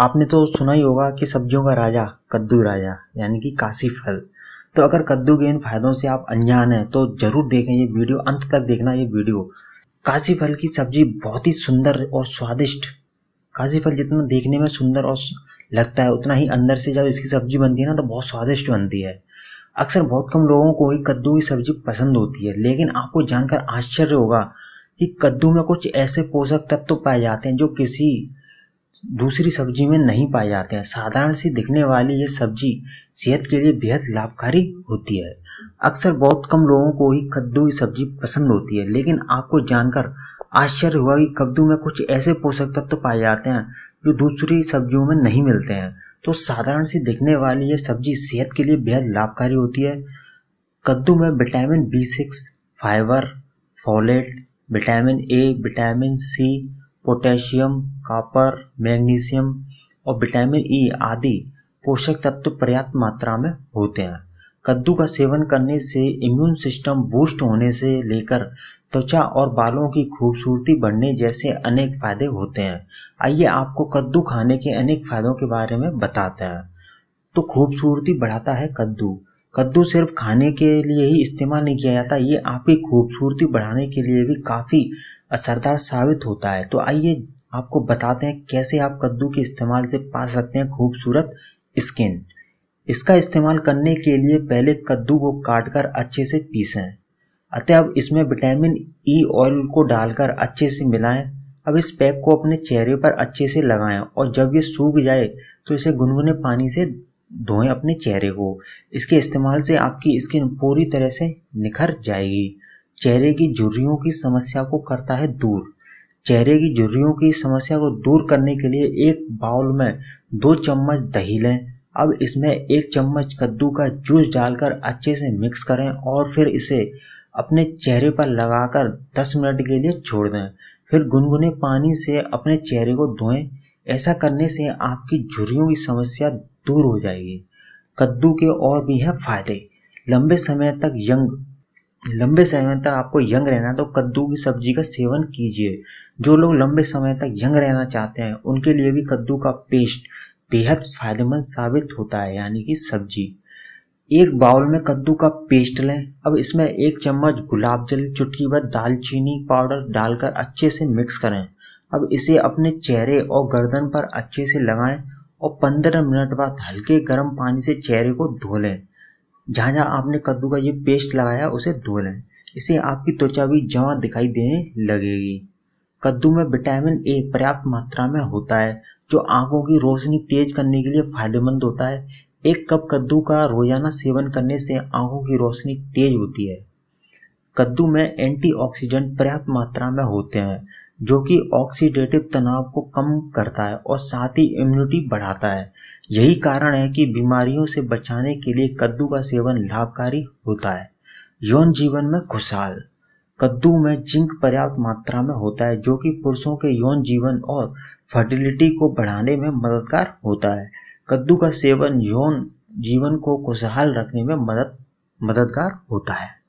आपने तो सुना ही होगा कि सब्जियों का राजा कद्दू राजा यानी कि काशी फल तो अगर कद्दू के इन फायदों से आप अनजान हैं तो ज़रूर देखें ये वीडियो अंत तक देखना ये वीडियो काशी फल की सब्जी बहुत ही सुंदर और स्वादिष्ट काशी फल जितना देखने में सुंदर और लगता है उतना ही अंदर से जब इसकी सब्जी बनती है ना तो बहुत स्वादिष्ट बनती है अक्सर बहुत कम लोगों को ही कद्दू की सब्जी पसंद होती है लेकिन आपको जानकर आश्चर्य होगा कि कद्दू में कुछ ऐसे पोषक तत्व तो पाए जाते हैं जो किसी दूसरी सब्जी में नहीं पाए जाते हैं साधारण सी दिखने वाली ये सब्जी सेहत के लिए बेहद लाभकारी होती है अक्सर बहुत कम लोगों को ही कद्दू की सब्जी पसंद होती है लेकिन आपको जानकर आश्चर्य हुआ कि कद्दू में कुछ ऐसे पोषक तत्व तो पाए जाते हैं जो दूसरी सब्जियों में नहीं मिलते हैं तो साधारण सी दिखने वाली ये सब्जी सेहत के लिए बेहद लाभकारी होती है कद्दू में vitamin B six fibre folate vitamin A vitamin C potassium copper magnesium और विटामिन ई e आदि पोषक तत्व पर्याप्त मात्रा में होते हैं कद्दू का सेवन करने से इम्यून सिस्टम बूस्ट होने से लेकर त्वचा और बालों की खूबसूरती बढ़ने जैसे अनेक फायदे होते हैं आइए आपको कद्दू खाने के अनेक फायदों के बारे में बताते हैं तो खूबसूरती बढ़ाता है कद्दू कद्दू सिर्फ खाने के लिए ही इस्तेमाल नहीं किया जाता ये आपकी खूबसूरती बढ़ाने के लिए भी काफ़ी असरदार साबित होता है तो आइए आपको बताते हैं कैसे आप कद्दू के इस्तेमाल से पा सकते हैं खूबसूरत स्किन इसका इस्तेमाल करने के लिए पहले कद्दू को काट कर अच्छे से पीसें अतः अब इसमें विटामिन ई ऑयल को डालकर अच्छे से मिलाएं अब इस पैक को अपने चेहरे पर अच्छे से लगाएं और जब ये सूख जाए तो इसे गुनगुने पानी से धोएं अपने चेहरे को इसके इस्तेमाल से आपकी स्किन पूरी तरह से निखर जाएगी चेहरे की झुर्रियों की समस्या को करता है दूर चेहरे की झुर्रियों की समस्या को दूर करने के लिए एक बाउल में दो चम्मच दही लें अब इसमें एक चम्मच कद्दू का जूस डालकर अच्छे से मिक्स करें और फिर इसे अपने चेहरे पर लगाकर 10 मिनट के लिए छोड़ दें फिर गुनगुने पानी से अपने चेहरे को धोएं ऐसा करने से आपकी झुर्रियों की समस्या दूर हो जाएगी कद्दू के और भी हैं फायदे लंबे समय तक यंग लंबे समय तक आपको यंग रहना है तो कद्दू की सब्जी का सेवन कीजिए जो लोग लंबे समय तक यंग रहना चाहते हैं उनके लिए भी कद्दू का पेस्ट बेहद फायदेमंद साबित होता है यानी कि सब्जी एक बाउल में कद्दू का पेस्ट लें अब इसमें एक चम्मच गुलाब जल चुटकी भर दालचीनी पाउडर डालकर अच्छे से मिक्स करें अब इसे अपने चेहरे और गर्दन पर अच्छे से लगाएं और पंद्रह मिनट बाद हल्के गर्म पानी से चेहरे को धो लें जहाँ जहाँ आपने कद्दू का ये पेस्ट लगाया उसे धो लें इससे आपकी त्वचा भी जमा दिखाई देने लगेगी कद्दू में विटामिन ए पर्याप्त मात्रा में होता है जो आंखों की रोशनी तेज करने के लिए फायदेमंद होता है एक कप कद्दू का रोजाना सेवन करने से आंखों की रोशनी तेज होती है कद्दू में एंटीऑक्सीडेंट पर्याप्त मात्रा में होते हैं जो कि ऑक्सीडेटिव तनाव को कम करता है और साथ ही इम्यूनिटी बढ़ाता है यही कारण है कि बीमारियों से बचाने के लिए कद्दू का सेवन लाभकारी होता है यौन जीवन में खुशहाल कद्दू में जिंक पर्याप्त मात्रा में होता है जो कि पुरुषों के यौन जीवन और फर्टिलिटी को बढ़ाने में मददगार होता है कद्दू का सेवन यौन जीवन को खुशहाल रखने में मदद मददगार होता है